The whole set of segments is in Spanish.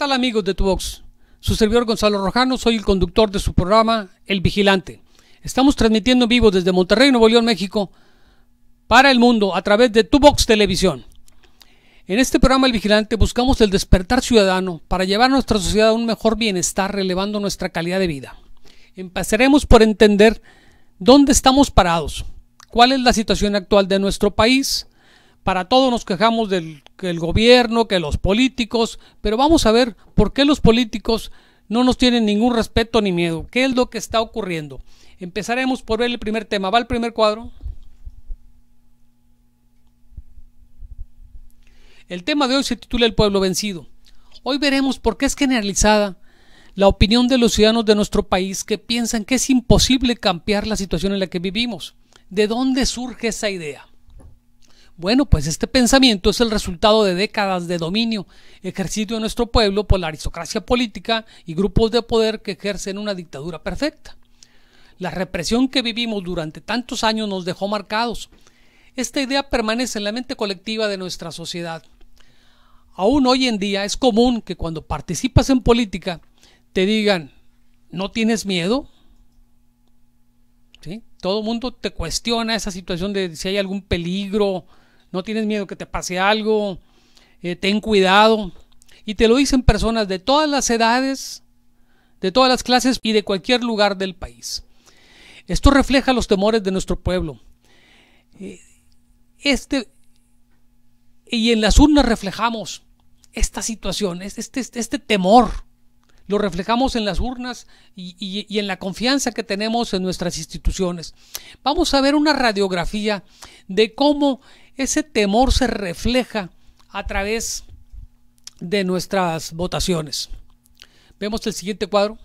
tal amigos de Tu Su servidor Gonzalo Rojano, soy el conductor de su programa El Vigilante. Estamos transmitiendo en vivo desde Monterrey, Nuevo León, México, para el mundo a través de Tu Televisión. En este programa El Vigilante buscamos el despertar ciudadano para llevar a nuestra sociedad a un mejor bienestar, relevando nuestra calidad de vida. Empezaremos por entender dónde estamos parados, cuál es la situación actual de nuestro país, para todos nos quejamos del el gobierno, que los políticos, pero vamos a ver por qué los políticos no nos tienen ningún respeto ni miedo. ¿Qué es lo que está ocurriendo? Empezaremos por ver el primer tema. ¿Va el primer cuadro? El tema de hoy se titula El pueblo vencido. Hoy veremos por qué es generalizada la opinión de los ciudadanos de nuestro país que piensan que es imposible cambiar la situación en la que vivimos. ¿De dónde surge esa idea? Bueno, pues este pensamiento es el resultado de décadas de dominio ejercido en nuestro pueblo por la aristocracia política y grupos de poder que ejercen una dictadura perfecta. La represión que vivimos durante tantos años nos dejó marcados. Esta idea permanece en la mente colectiva de nuestra sociedad. Aún hoy en día es común que cuando participas en política te digan, ¿no tienes miedo? ¿Sí? Todo el mundo te cuestiona esa situación de si hay algún peligro, no tienes miedo que te pase algo, eh, ten cuidado. Y te lo dicen personas de todas las edades, de todas las clases y de cualquier lugar del país. Esto refleja los temores de nuestro pueblo. Eh, este, y en las urnas reflejamos esta situación, este, este, este, temor. Lo reflejamos en las urnas y en la confianza que tenemos en nuestras instituciones. Vamos a ver una radiografía de cómo ese temor se refleja a través de nuestras votaciones. Vemos el siguiente cuadro.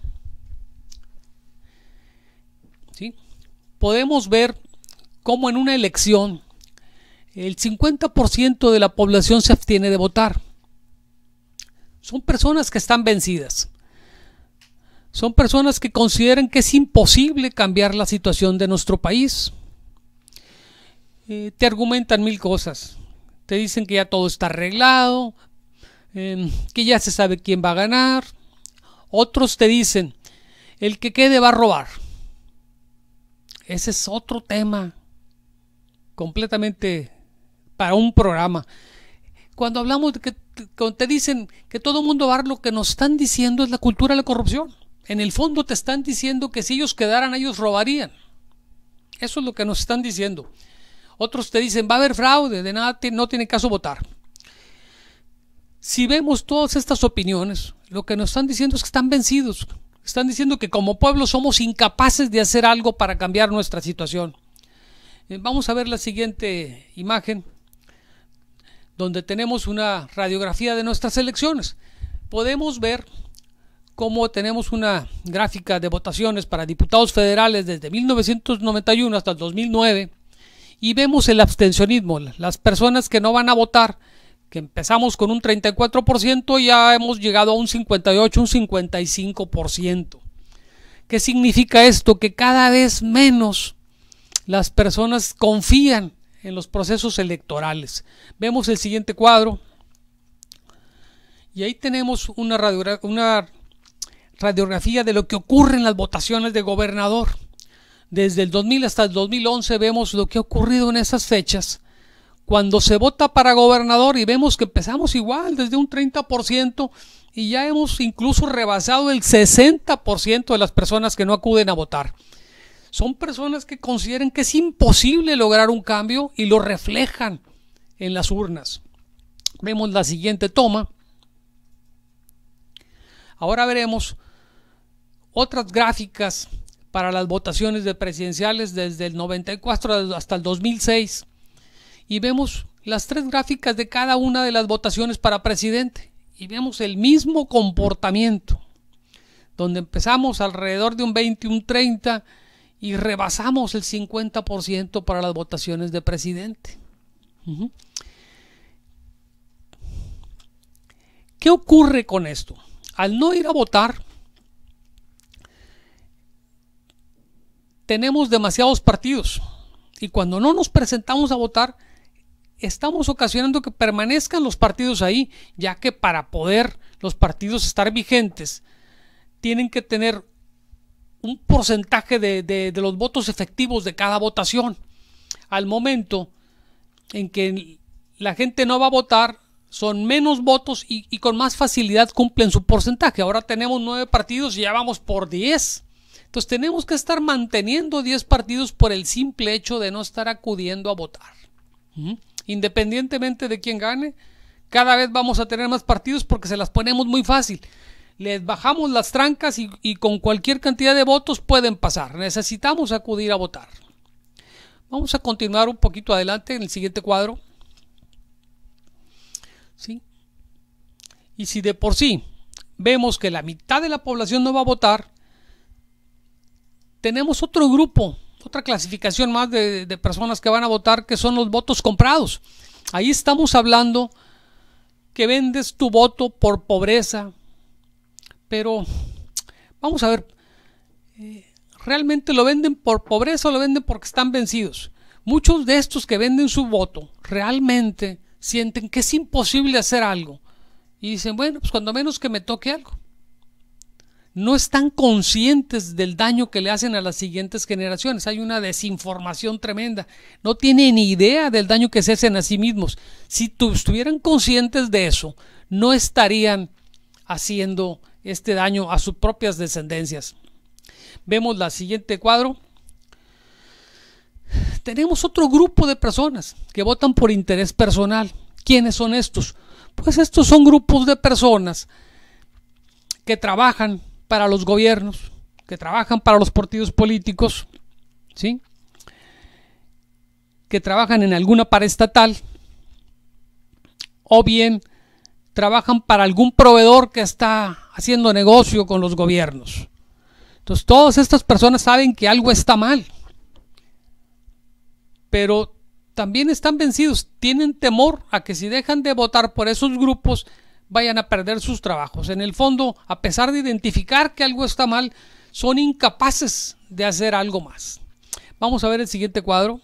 Podemos ver cómo en una elección el 50% de la población se abstiene de votar. Son personas que están vencidas. Son personas que consideran que es imposible cambiar la situación de nuestro país. Eh, te argumentan mil cosas. Te dicen que ya todo está arreglado, em, que ya se sabe quién va a ganar. Otros te dicen, el que quede va a robar. Ese es otro tema completamente para un programa. Cuando hablamos de que te dicen que todo el mundo va a lo que nos están diciendo es la cultura de la corrupción. En el fondo te están diciendo que si ellos quedaran ellos robarían. Eso es lo que nos están diciendo. Otros te dicen, va a haber fraude, de nada no tiene caso votar. Si vemos todas estas opiniones, lo que nos están diciendo es que están vencidos. Están diciendo que como pueblo somos incapaces de hacer algo para cambiar nuestra situación. Eh, vamos a ver la siguiente imagen, donde tenemos una radiografía de nuestras elecciones. Podemos ver cómo tenemos una gráfica de votaciones para diputados federales desde 1991 hasta el 2009 y vemos el abstencionismo, las personas que no van a votar, que empezamos con un 34% y ya hemos llegado a un 58, un 55%. ¿Qué significa esto? Que cada vez menos las personas confían en los procesos electorales. Vemos el siguiente cuadro. Y ahí tenemos una, una radiografía de lo que ocurre en las votaciones de gobernador desde el 2000 hasta el 2011 vemos lo que ha ocurrido en esas fechas, cuando se vota para gobernador y vemos que empezamos igual, desde un 30%, y ya hemos incluso rebasado el 60% de las personas que no acuden a votar. Son personas que consideran que es imposible lograr un cambio y lo reflejan en las urnas. Vemos la siguiente toma. Ahora veremos otras gráficas para las votaciones de presidenciales desde el 94 hasta el 2006 y vemos las tres gráficas de cada una de las votaciones para presidente y vemos el mismo comportamiento, donde empezamos alrededor de un 20, un 30 y rebasamos el 50% para las votaciones de presidente. ¿Qué ocurre con esto? Al no ir a votar, tenemos demasiados partidos y cuando no nos presentamos a votar, estamos ocasionando que permanezcan los partidos ahí, ya que para poder los partidos estar vigentes, tienen que tener un porcentaje de, los votos efectivos de cada votación. Al momento en que la gente no va a votar, son menos votos y, y con más facilidad cumplen su porcentaje. Ahora tenemos nueve partidos y ya vamos por diez. Entonces tenemos que estar manteniendo 10 partidos por el simple hecho de no estar acudiendo a votar. Independientemente de quién gane, cada vez vamos a tener más partidos porque se las ponemos muy fácil. Les bajamos las trancas y, y con cualquier cantidad de votos pueden pasar. Necesitamos acudir a votar. Vamos a continuar un poquito adelante en el siguiente cuadro. ¿Sí? Y si de por sí vemos que la mitad de la población no va a votar, tenemos otro grupo, otra clasificación más de, personas que van a votar, que son los votos comprados. Ahí estamos hablando que vendes tu voto por pobreza, pero vamos a ver, eh, ¿realmente lo venden por pobreza o lo venden porque están vencidos? Muchos de estos que venden su voto realmente sienten que es imposible hacer algo y dicen, bueno, pues cuando menos que me toque algo no están conscientes del daño que le hacen a las siguientes generaciones. Hay una desinformación tremenda. No tienen ni idea del daño que se hacen a sí mismos. Si estuvieran conscientes de eso, no estarían haciendo este daño a sus propias descendencias. Vemos la siguiente cuadro. Tenemos otro grupo de personas que votan por interés personal. ¿Quiénes son estos? Pues estos son grupos de personas que trabajan para los gobiernos, que trabajan para los partidos políticos, ¿sí? que trabajan en alguna paraestatal, o bien trabajan para algún proveedor que está haciendo negocio con los gobiernos. Entonces todas estas personas saben que algo está mal, pero también están vencidos, tienen temor a que si dejan de votar por esos grupos, vayan a perder sus trabajos. En el fondo, a pesar de identificar que algo está mal, son incapaces de hacer algo más. Vamos a ver el siguiente cuadro.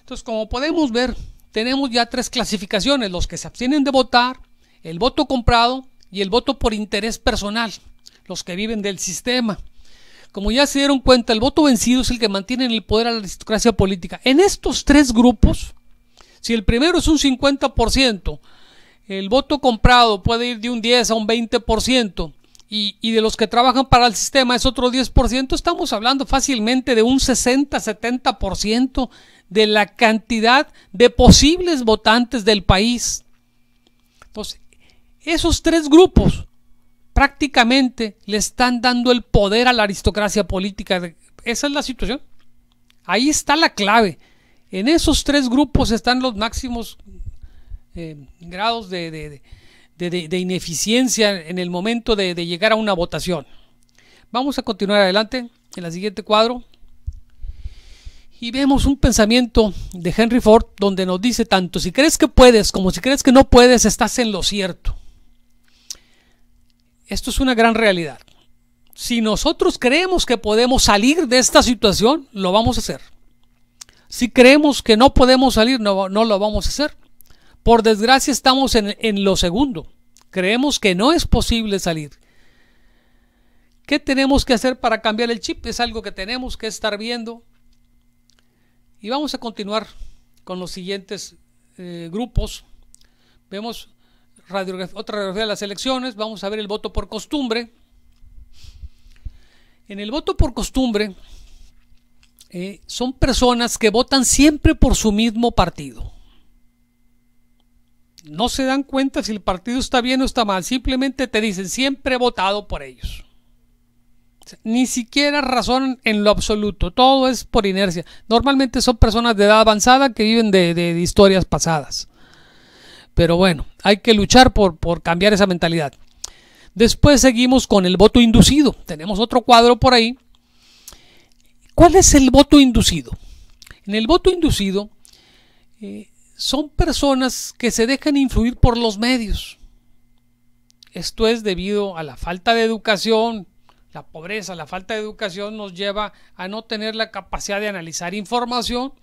Entonces, como podemos ver, tenemos ya tres clasificaciones, los que se abstienen de votar, el voto comprado y el voto por interés personal, los que viven del sistema. Como ya se dieron cuenta, el voto vencido es el que mantiene en el poder a la aristocracia política. En estos tres grupos, si el primero es un 50%, el voto comprado puede ir de un 10 a un 20%. Y, y, de los que trabajan para el sistema es otro 10%, estamos hablando fácilmente de un 60-70% de la cantidad de posibles votantes del país. Entonces, esos tres grupos prácticamente le están dando el poder a la aristocracia política. Esa es la situación. Ahí está la clave. En esos tres grupos están los máximos eh, grados de, ineficiencia en el momento de, llegar a una votación. Vamos a continuar adelante en el siguiente cuadro. Y vemos un pensamiento de Henry Ford donde nos dice tanto si crees que puedes como si crees que no puedes, estás en lo cierto. Esto es una gran realidad. Si nosotros creemos que podemos salir de esta situación, lo vamos a hacer. Si creemos que no podemos salir, no lo vamos a hacer. Por desgracia estamos en, lo segundo. Creemos que no es posible salir. ¿Qué tenemos que hacer para cambiar el chip? Es algo que tenemos que estar viendo. Y vamos a continuar con los siguientes eh, grupos. Vemos otra radiografía de las elecciones. Vamos a ver el voto por costumbre. En el voto por costumbre eh, son personas que votan siempre por su mismo partido no se dan cuenta si el partido está bien o está mal, simplemente te dicen, siempre he votado por ellos. Ni siquiera razón en lo absoluto, todo es por inercia. Normalmente son personas de edad avanzada que viven de, historias pasadas. Pero bueno, hay que luchar por, cambiar esa mentalidad. Después seguimos con el voto inducido. Tenemos otro cuadro por ahí. ¿Cuál es el voto inducido? En el voto inducido eh, son personas que se dejan influir por los medios. Esto es debido a la falta de educación. La pobreza, la falta de educación nos lleva a no tener la capacidad de analizar información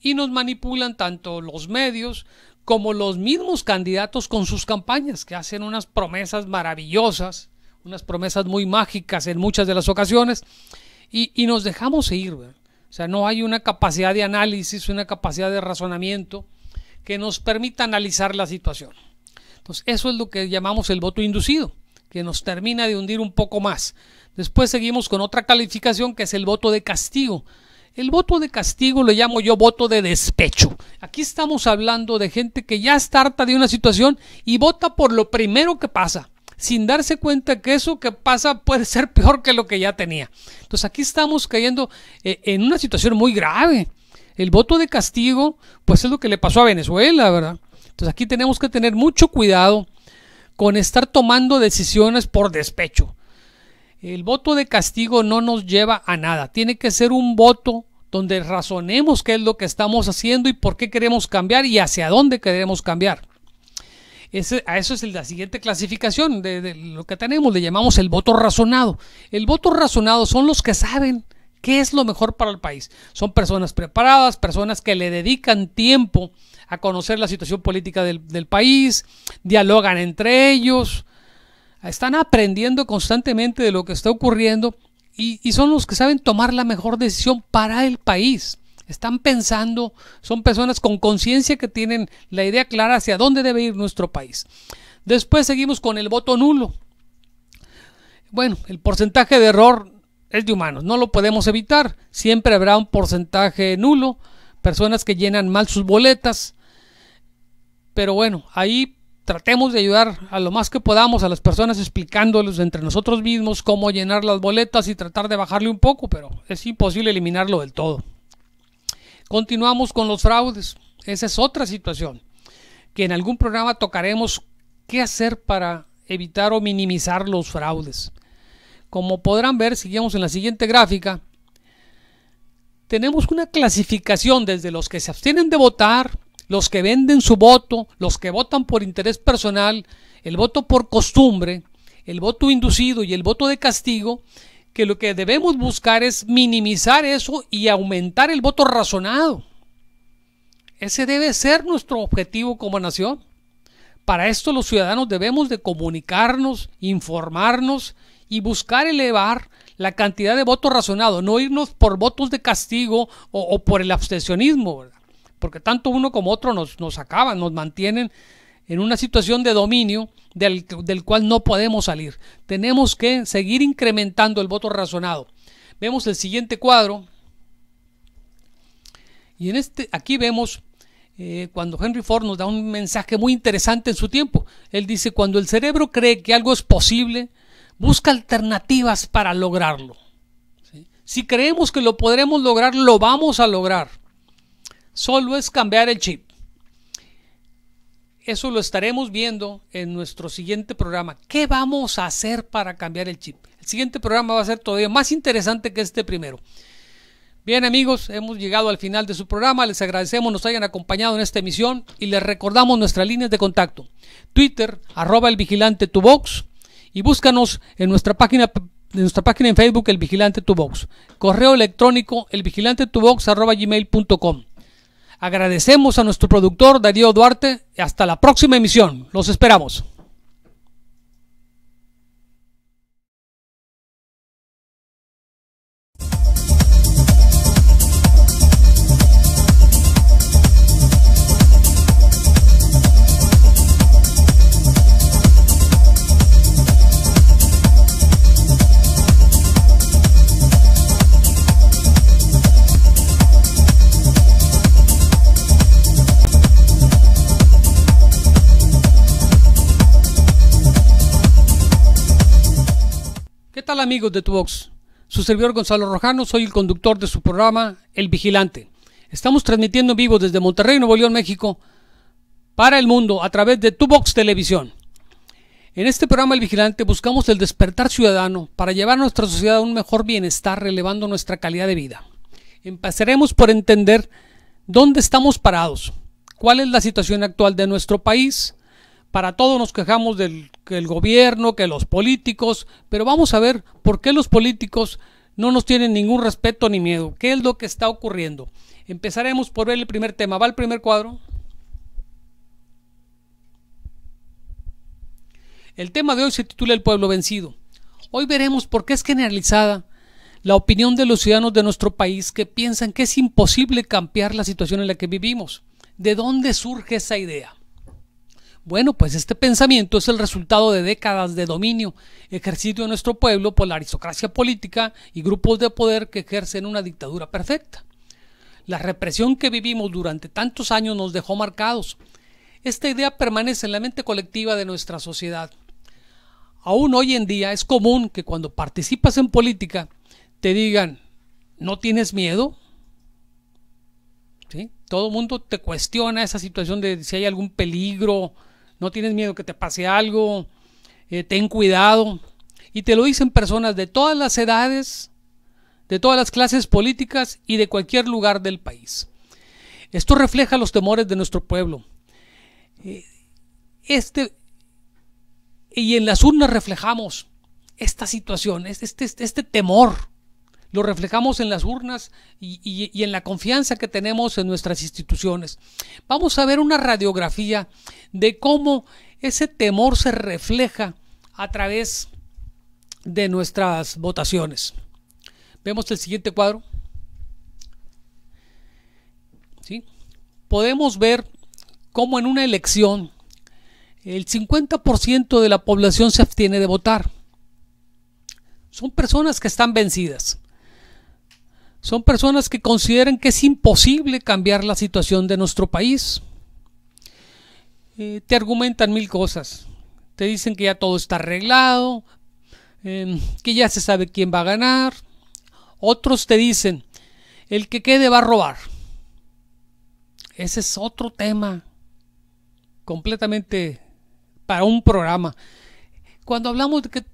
y nos manipulan tanto los medios como los mismos candidatos con sus campañas, que hacen unas promesas maravillosas, unas promesas muy mágicas en muchas de las ocasiones, y, nos dejamos ir. O sea, no hay una capacidad de análisis, una capacidad de razonamiento que nos permita analizar la situación. Entonces, eso es lo que llamamos el voto inducido, que nos termina de hundir un poco más. Después seguimos con otra calificación que es el voto de castigo. El voto de castigo lo llamo yo voto de despecho. Aquí estamos hablando de gente que ya está harta de una situación y vota por lo primero que pasa, sin darse cuenta que eso que pasa puede ser peor que lo que ya tenía. Entonces aquí estamos cayendo eh, en una situación muy grave. El voto de castigo, pues es lo que le pasó a Venezuela, ¿verdad? Entonces aquí tenemos que tener mucho cuidado con estar tomando decisiones por despecho. El voto de castigo no nos lleva a nada. Tiene que ser un voto donde razonemos qué es lo que estamos haciendo y por qué queremos cambiar y hacia dónde queremos cambiar. a eso es la siguiente clasificación de lo que tenemos, le llamamos el voto razonado. El voto razonado son los que saben ¿Qué es lo mejor para el país? Son personas preparadas, personas que le dedican tiempo a conocer la situación política del, país, dialogan entre ellos, están aprendiendo constantemente de lo que está ocurriendo y, y son los que saben tomar la mejor decisión para el país están pensando, son personas con conciencia que tienen la idea clara hacia dónde debe ir nuestro país. Después seguimos con el voto nulo. Bueno, el porcentaje de error es de humanos, no lo podemos evitar. Siempre habrá un porcentaje nulo, personas que llenan mal sus boletas. Pero bueno, ahí tratemos de ayudar a lo más que podamos a las personas explicándoles entre nosotros mismos cómo llenar las boletas y tratar de bajarle un poco, pero es imposible eliminarlo del todo. Continuamos con los fraudes. Esa es otra situación que en algún programa tocaremos qué hacer para evitar o minimizar los fraudes. Como podrán ver, seguimos en la siguiente gráfica. Tenemos una clasificación desde los que se abstienen de votar, los que venden su voto, los que votan por interés personal, el voto por costumbre, el voto inducido y el voto de castigo, que lo que debemos buscar es minimizar eso y aumentar el voto razonado. Ese debe ser nuestro objetivo como nación. Para esto los ciudadanos debemos de comunicarnos, informarnos y buscar elevar la cantidad de votos razonados, no irnos por votos de castigo o, por el abstencionismo, ¿verdad? porque tanto uno como otro nos, acaban, nos mantienen en una situación de dominio del, del, cual no podemos salir. Tenemos que seguir incrementando el voto razonado. Vemos el siguiente cuadro. Y en este, aquí vemos eh, cuando Henry Ford nos da un mensaje muy interesante en su tiempo. Él dice, cuando el cerebro cree que algo es posible, busca alternativas para lograrlo. Si creemos que lo podremos lograr, lo vamos a lograr. Solo es cambiar el chip. Eso lo estaremos viendo en nuestro siguiente programa. ¿Qué vamos a hacer para cambiar el chip? El siguiente programa va a ser todavía más interesante que este primero. Bien amigos, hemos llegado al final de su programa, les agradecemos nos hayan acompañado en esta emisión y les recordamos nuestras líneas de contacto. Twitter, arroba el vigilante tu y búscanos en nuestra página de nuestra página en Facebook El Vigilante Tu Box. Correo electrónico elvigilantetubox.gmail.com Agradecemos a nuestro productor Darío Duarte. Hasta la próxima emisión. Los esperamos. tal amigos de Tuvox, Su servidor Gonzalo Rojano, soy el conductor de su programa El Vigilante. Estamos transmitiendo en vivo desde Monterrey, Nuevo León, México, para el mundo a través de Tuvox Televisión. En este programa El Vigilante buscamos el despertar ciudadano para llevar a nuestra sociedad a un mejor bienestar, relevando nuestra calidad de vida. Empezaremos por entender dónde estamos parados, cuál es la situación actual de nuestro país, para todos nos quejamos del que el gobierno, que los políticos, pero vamos a ver por qué los políticos no nos tienen ningún respeto ni miedo. ¿Qué es lo que está ocurriendo? Empezaremos por ver el primer tema. ¿Va el primer cuadro? El tema de hoy se titula El pueblo vencido. Hoy veremos por qué es generalizada la opinión de los ciudadanos de nuestro país que piensan que es imposible cambiar la situación en la que vivimos. ¿De dónde surge esa idea? Bueno, pues este pensamiento es el resultado de décadas de dominio ejercido en nuestro pueblo por la aristocracia política y grupos de poder que ejercen una dictadura perfecta. La represión que vivimos durante tantos años nos dejó marcados. Esta idea permanece en la mente colectiva de nuestra sociedad. Aún hoy en día es común que cuando participas en política te digan, ¿no tienes miedo? ¿Sí? Todo el mundo te cuestiona esa situación de si hay algún peligro, no tienes miedo que te pase algo, eh, ten cuidado. Y te lo dicen personas de todas las edades, de todas las clases políticas y de cualquier lugar del país. Esto refleja los temores de nuestro pueblo. Eh, este, y en las urnas reflejamos esta situación, este, este, este temor lo reflejamos en las urnas y, en la confianza que tenemos en nuestras instituciones. Vamos a ver una radiografía de cómo ese temor se refleja a través de nuestras votaciones. Vemos el siguiente cuadro. ¿Sí? Podemos ver cómo en una elección el 50% de la población se abstiene de votar. Son personas que están vencidas son personas que consideran que es imposible cambiar la situación de nuestro país. Eh, te argumentan mil cosas. Te dicen que ya todo está arreglado, em, que ya se sabe quién va a ganar. Otros te dicen, el que quede va a robar. Ese es otro tema completamente para un programa. Cuando hablamos de que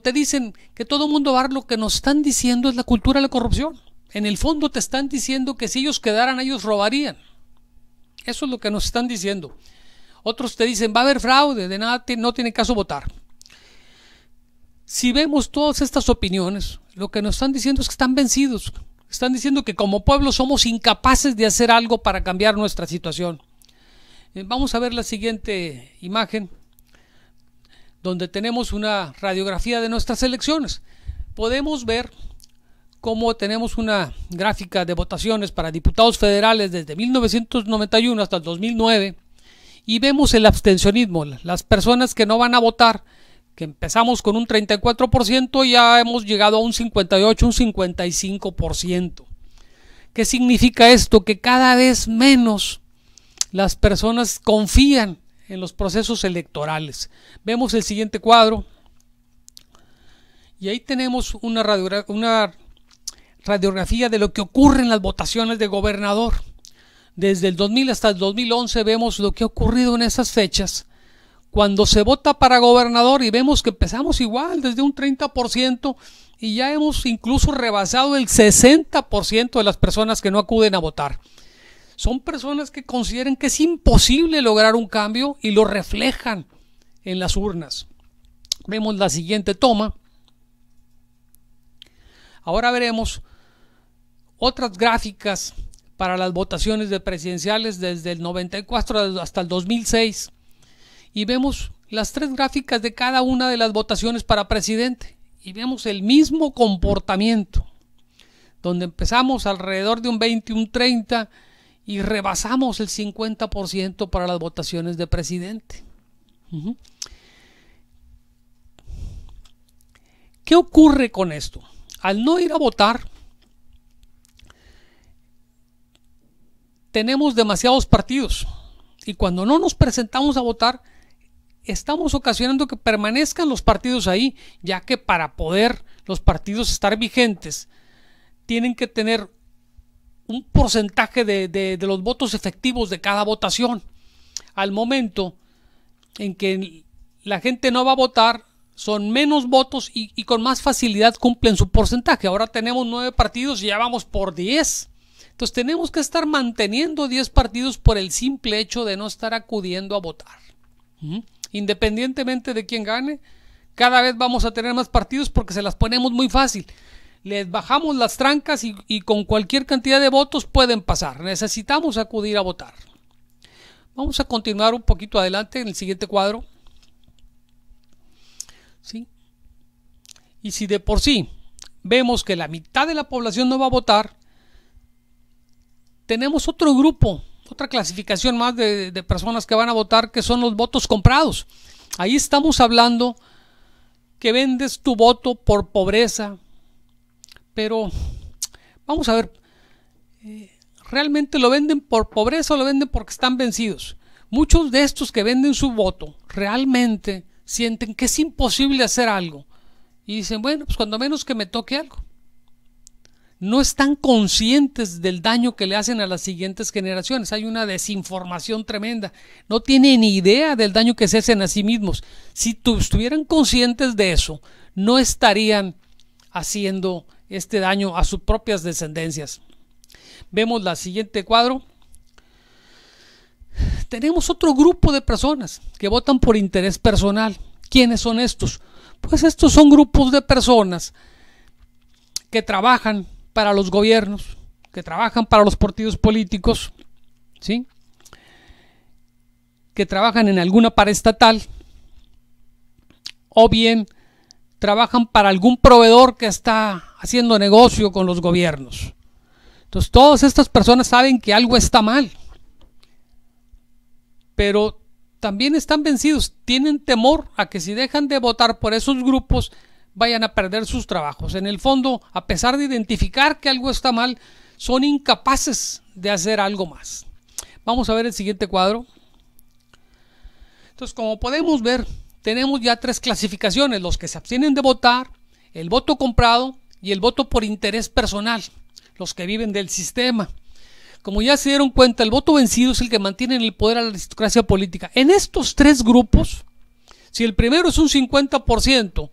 te dicen que todo el mundo va a lo que nos están diciendo es la cultura de la corrupción. En el fondo te están diciendo que si ellos quedaran, ellos robarían. Eso es lo que nos están diciendo. Otros te dicen, va a haber fraude, de nada no tiene caso votar. Si vemos todas estas opiniones, lo que nos están diciendo es que están vencidos. Están diciendo que como pueblo somos incapaces de hacer algo para cambiar nuestra situación. Eh, vamos a ver la siguiente imagen, donde tenemos una radiografía de nuestras elecciones. Podemos ver como tenemos una gráfica de votaciones para diputados federales desde 1991 hasta el 2009 y vemos el abstencionismo, las personas que no van a votar, que empezamos con un 34% ya hemos llegado a un 58, un 55%. ¿Qué significa esto? Que cada vez menos las personas confían en los procesos electorales. Vemos el siguiente cuadro. Y ahí tenemos una, una radiografía de lo que ocurre en las votaciones de gobernador. Desde el 2000 hasta el 2011 vemos lo que ha ocurrido en esas fechas. Cuando se vota para gobernador y vemos que empezamos igual, desde un 30%, y ya hemos incluso rebasado el 60% de las personas que no acuden a votar. Son personas que consideran que es imposible lograr un cambio y lo reflejan en las urnas. Vemos la siguiente toma Ahora veremos otras gráficas para las votaciones de presidenciales desde el 94 hasta el 2006 y vemos las tres gráficas de cada una de las votaciones para presidente y vemos el mismo comportamiento donde empezamos alrededor de un 20, un 30 y rebasamos el 50% para las votaciones de presidente. ¿Qué ocurre con esto? al no ir a votar, tenemos demasiados partidos y cuando no nos presentamos a votar, estamos ocasionando que permanezcan los partidos ahí, ya que para poder los partidos estar vigentes, tienen que tener un porcentaje de, de los votos efectivos de cada votación. Al momento en que la gente no va a votar, son menos votos y, con más facilidad cumplen su porcentaje. Ahora tenemos nueve partidos y ya vamos por diez. Entonces tenemos que estar manteniendo diez partidos por el simple hecho de no estar acudiendo a votar. Independientemente de quién gane, cada vez vamos a tener más partidos porque se las ponemos muy fácil. Les bajamos las trancas y con cualquier cantidad de votos pueden pasar. Necesitamos acudir a votar. Vamos a continuar un poquito adelante en el siguiente cuadro. ¿sí? Y si de por sí vemos que la mitad de la población no va a votar, tenemos otro grupo, otra clasificación más de, de, personas que van a votar, que son los votos comprados. Ahí estamos hablando que vendes tu voto por pobreza, pero vamos a ver, eh, ¿realmente lo venden por pobreza o lo venden porque están vencidos? Muchos de estos que venden su voto realmente sienten que es imposible hacer algo y dicen, bueno, pues cuando menos que me toque algo. No están conscientes del daño que le hacen a las siguientes generaciones. Hay una desinformación tremenda. No tienen ni idea del daño que se hacen a sí mismos. Si estuvieran conscientes de eso, no estarían haciendo este daño a sus propias descendencias. Vemos la siguiente cuadro tenemos otro grupo de personas que votan por interés personal. ¿Quiénes son estos? Pues estos son grupos de personas que trabajan para los gobiernos, que trabajan para los partidos políticos, ¿sí? que trabajan en alguna estatal o bien trabajan para algún proveedor que está haciendo negocio con los gobiernos. Entonces todas estas personas saben que algo está mal pero también están vencidos, tienen temor a que si dejan de votar por esos grupos vayan a perder sus trabajos. En el fondo, a pesar de identificar que algo está mal, son incapaces de hacer algo más. Vamos a ver el siguiente cuadro. Entonces, como podemos ver, tenemos ya tres clasificaciones, los que se abstienen de votar, el voto comprado y el voto por interés personal, los que viven del sistema. Como ya se dieron cuenta, el voto vencido es el que mantiene en el poder a la aristocracia política. En estos tres grupos, si el primero es un 50%,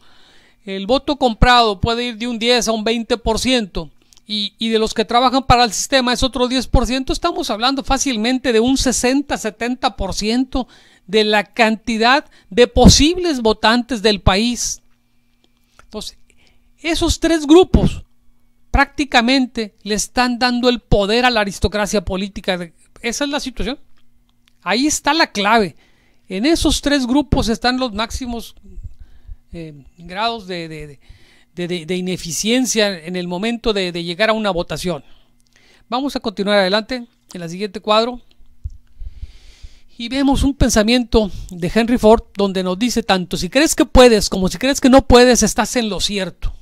el voto comprado puede ir de un 10 a un 20%, y, y de los que trabajan para el sistema es otro 10%, estamos hablando fácilmente de un 60-70% de la cantidad de posibles votantes del país. Entonces, esos tres grupos prácticamente le están dando el poder a la aristocracia política. Esa es la situación. Ahí está la clave. En esos tres grupos están los máximos eh, grados de, de, ineficiencia en el momento de, llegar a una votación. Vamos a continuar adelante en el siguiente cuadro. Y vemos un pensamiento de Henry Ford donde nos dice tanto si crees que puedes como si crees que no puedes estás en lo cierto.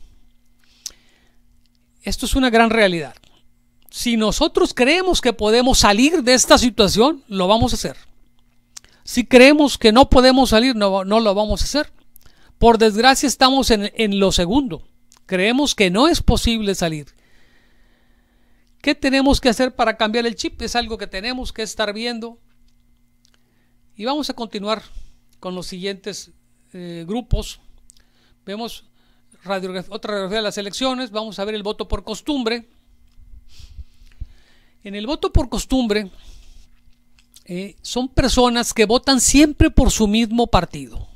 Esto es una gran realidad. Si nosotros creemos que podemos salir de esta situación, lo vamos a hacer. Si creemos que no podemos salir, no, lo vamos a hacer. Por desgracia estamos en, lo segundo. Creemos que no es posible salir. ¿Qué tenemos que hacer para cambiar el chip? Es algo que tenemos que estar viendo. Y vamos a continuar con los siguientes eh, grupos. Vemos otra radiografía de las elecciones. Vamos a ver el voto por costumbre. En el voto por costumbre eh, son personas que votan siempre por su mismo partido.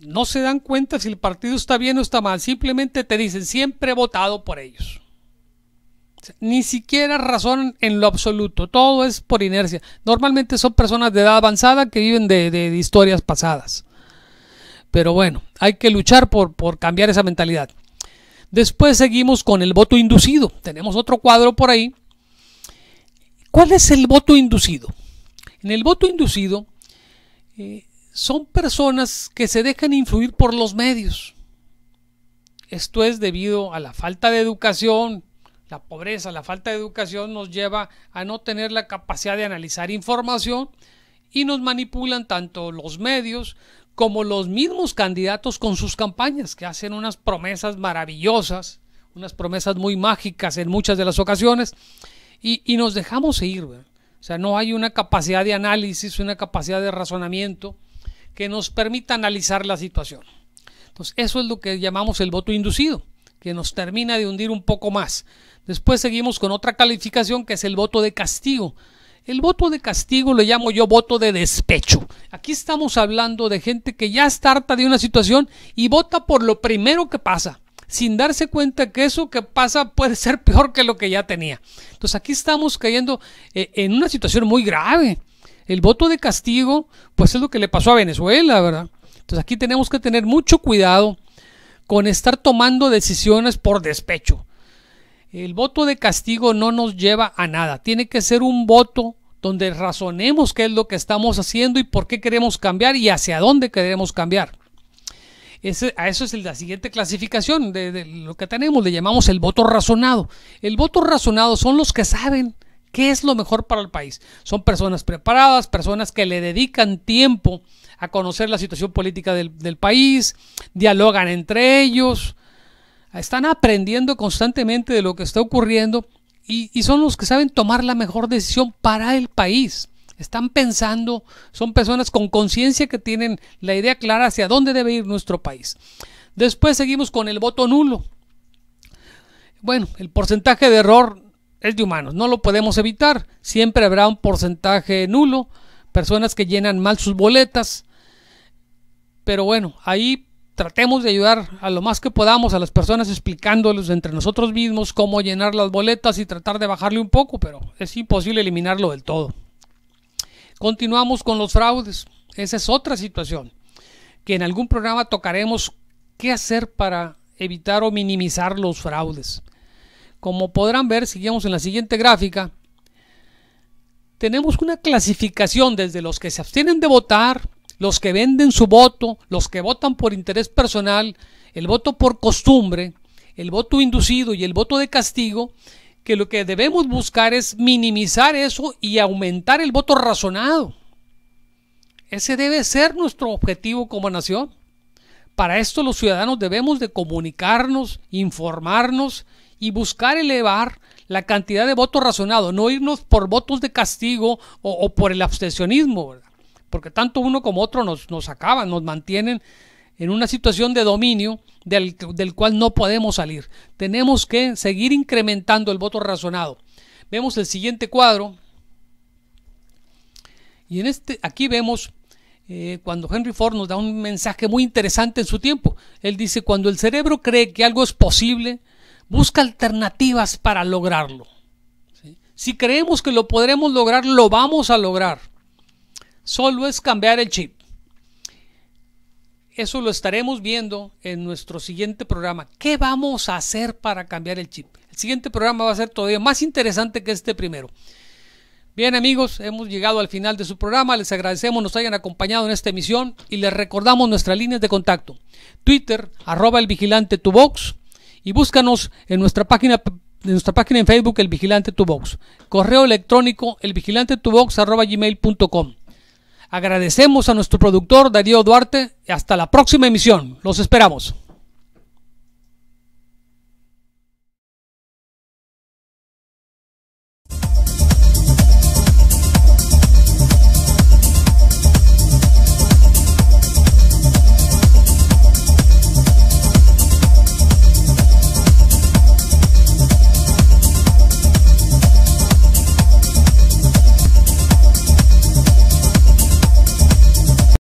No se dan cuenta si el partido está bien o está mal. Simplemente te dicen, siempre he votado por ellos. ni siquiera razón en lo absoluto. Todo es por inercia. Normalmente son personas de edad avanzada que viven de historias pasadas. Pero bueno, hay que luchar por, cambiar esa mentalidad. Después seguimos con el voto inducido. Tenemos otro cuadro por ahí. ¿Cuál es el voto inducido? En el voto inducido eh, son personas que se dejan influir por los medios. Esto es debido a la falta de educación. La pobreza, la falta de educación nos lleva a no tener la capacidad de analizar información y nos manipulan tanto los medios como los mismos candidatos con sus campañas, que hacen unas promesas maravillosas, unas promesas muy mágicas en muchas de las ocasiones, y, nos dejamos ir. O sea, no hay una capacidad de análisis, una capacidad de razonamiento que nos permita analizar la situación. Entonces, eso es lo que llamamos el voto inducido, que nos termina de hundir un poco más. Después seguimos con otra calificación que es el voto de castigo, el voto de castigo lo llamo yo voto de despecho. Aquí estamos hablando de gente que ya está harta de una situación y vota por lo primero que pasa, sin darse cuenta que eso que pasa puede ser peor que lo que ya tenía. Entonces aquí estamos cayendo eh, en una situación muy grave. El voto de castigo, pues es lo que le pasó a Venezuela, ¿verdad? Entonces aquí tenemos que tener mucho cuidado con estar tomando decisiones por despecho. El voto de castigo no nos lleva a nada. Tiene que ser un voto donde razonemos qué es lo que estamos haciendo y por qué queremos cambiar y hacia dónde queremos cambiar. a eso es la siguiente clasificación de, lo que tenemos, le llamamos el voto razonado. El voto razonado son los que saben qué es lo mejor para el país. Son personas preparadas, personas que le dedican tiempo a conocer la situación política del, del país, dialogan entre ellos, están aprendiendo constantemente de lo que está ocurriendo y, son los que saben tomar la mejor decisión para el país están pensando, son personas con conciencia que tienen la idea clara hacia dónde debe ir nuestro país. Después seguimos con el voto nulo. Bueno, el porcentaje de error es de humanos, no lo podemos evitar. Siempre habrá un porcentaje nulo, personas que llenan mal sus boletas. Pero bueno, ahí tratemos de ayudar a lo más que podamos a las personas explicándoles entre nosotros mismos cómo llenar las boletas y tratar de bajarle un poco, pero es imposible eliminarlo del todo. Continuamos con los fraudes. Esa es otra situación que en algún programa tocaremos qué hacer para evitar o minimizar los fraudes. Como podrán ver, seguimos en la siguiente gráfica. Tenemos una clasificación desde los que se abstienen de votar, los que venden su voto, los que votan por interés personal, el voto por costumbre, el voto inducido y el voto de castigo, que lo que debemos buscar es minimizar eso y aumentar el voto razonado. Ese debe ser nuestro objetivo como nación. Para esto los ciudadanos debemos de comunicarnos, informarnos y buscar elevar la cantidad de votos razonados, no irnos por votos de castigo o, por el abstencionismo. ¿verdad? porque tanto uno como otro nos, acaban, nos mantienen en una situación de dominio del, cual no podemos salir. Tenemos que seguir incrementando el voto razonado. Vemos el siguiente cuadro. Y en este, aquí vemos eh, cuando Henry Ford nos da un mensaje muy interesante en su tiempo. Él dice, cuando el cerebro cree que algo es posible, busca alternativas para lograrlo. Si creemos que lo podremos lograr, lo vamos a lograr solo es cambiar el chip. Eso lo estaremos viendo en nuestro siguiente programa. ¿Qué vamos a hacer para cambiar el chip? El siguiente programa va a ser todavía más interesante que este primero. Bien amigos, hemos llegado al final de su programa. Les agradecemos nos hayan acompañado en esta emisión y les recordamos nuestras líneas de contacto. Twitter, arroba el vigilante y búscanos en nuestra página en nuestra página en Facebook El Vigilante Tu Correo electrónico el vigilante gmail.com. Agradecemos a nuestro productor Darío Duarte. y Hasta la próxima emisión. Los esperamos.